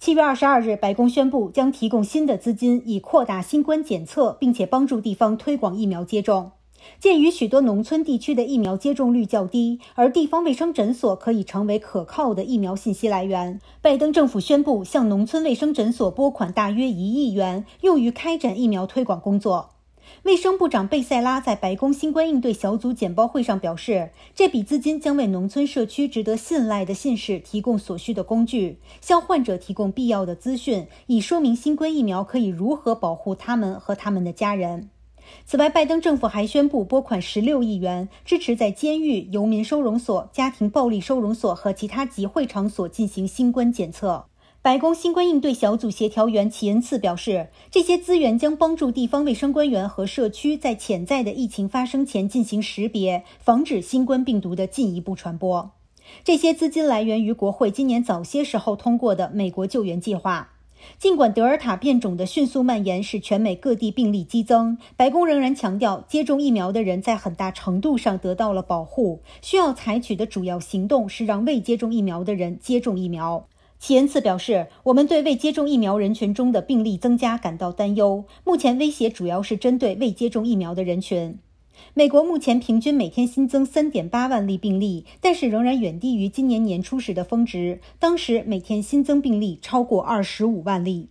七月二十二日，白宫宣布将提供新的资金，以扩大新冠检测，并且帮助地方推广疫苗接种。鉴于许多农村地区的疫苗接种率较低，而地方卫生诊所可以成为可靠的疫苗信息来源，拜登政府宣布向农村卫生诊所拨款大约一亿元，用于开展疫苗推广工作。卫生部长贝塞拉在白宫新冠应对小组简报会上表示，这笔资金将为农村社区值得信赖的信使提供所需的工具，向患者提供必要的资讯，以说明新冠疫苗可以如何保护他们和他们的家人。此外，拜登政府还宣布拨款十六亿元，支持在监狱、游民收容所、家庭暴力收容所和其他集会场所进行新冠检测。白宫新冠应对小组协调员齐恩茨表示，这些资源将帮助地方卫生官员和社区在潜在的疫情发生前进行识别，防止新冠病毒的进一步传播。这些资金来源于国会今年早些时候通过的美国救援计划。尽管德尔塔变种的迅速蔓延使全美各地病例激增，白宫仍然强调，接种疫苗的人在很大程度上得到了保护。需要采取的主要行动是让未接种疫苗的人接种疫苗。希恩茨表示，我们对未接种疫苗人群中的病例增加感到担忧。目前威胁主要是针对未接种疫苗的人群。美国目前平均每天新增3.8万例病例，但是仍然远低于今年年初时的峰值，当时每天新增病例超过25万例。